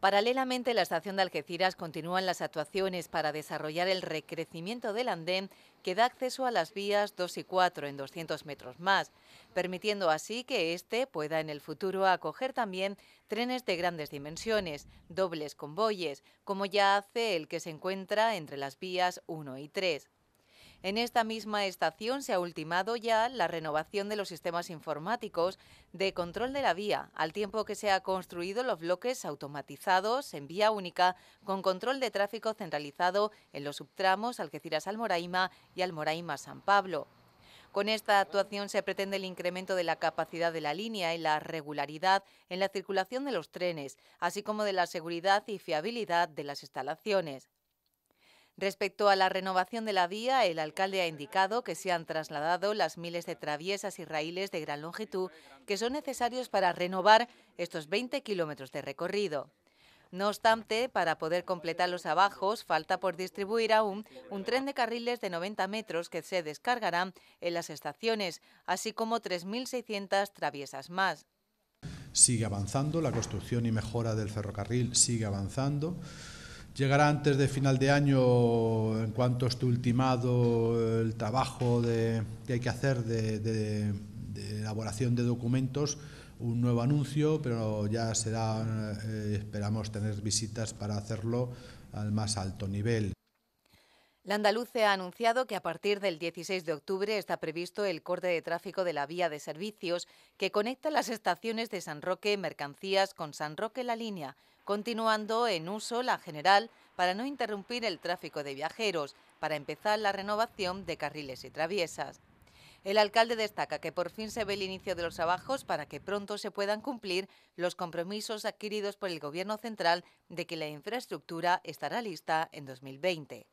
Paralelamente, la estación de Algeciras continúan las actuaciones para desarrollar el recrecimiento del andén que da acceso a las vías 2 y 4 en 200 metros más, permitiendo así que este pueda en el futuro acoger también trenes de grandes dimensiones, dobles convoyes, como ya hace el que se encuentra entre las vías 1 y 3. En esta misma estación se ha ultimado ya la renovación de los sistemas informáticos de control de la vía, al tiempo que se han construido los bloques automatizados en vía única con control de tráfico centralizado en los subtramos Algeciras-Almoraima y Almoraima-San Pablo. Con esta actuación se pretende el incremento de la capacidad de la línea y la regularidad en la circulación de los trenes, así como de la seguridad y fiabilidad de las instalaciones. Respecto a la renovación de la vía, el alcalde ha indicado que se han trasladado las miles de traviesas y raíles de gran longitud que son necesarios para renovar estos 20 kilómetros de recorrido. No obstante, para poder completar los abajos, falta por distribuir aún un tren de carriles de 90 metros que se descargarán en las estaciones, así como 3.600 traviesas más sigue avanzando, la construcción y mejora del ferrocarril sigue avanzando llegará antes de final de año en cuanto esté ultimado el trabajo de, que hay que hacer de, elaboración de documentos, un nuevo anuncio, pero ya será, eh, esperamos tener visitas para hacerlo al más alto nivel. La ha anunciado que a partir del 16 de octubre está previsto el corte de tráfico de la vía de servicios que conecta las estaciones de San Roque Mercancías con San Roque La Línea, continuando en uso la general para no interrumpir el tráfico de viajeros, para empezar la renovación de carriles y traviesas. El alcalde destaca que por fin se ve el inicio de los trabajos para que pronto se puedan cumplir los compromisos adquiridos por el Gobierno central de que la infraestructura estará lista en 2020.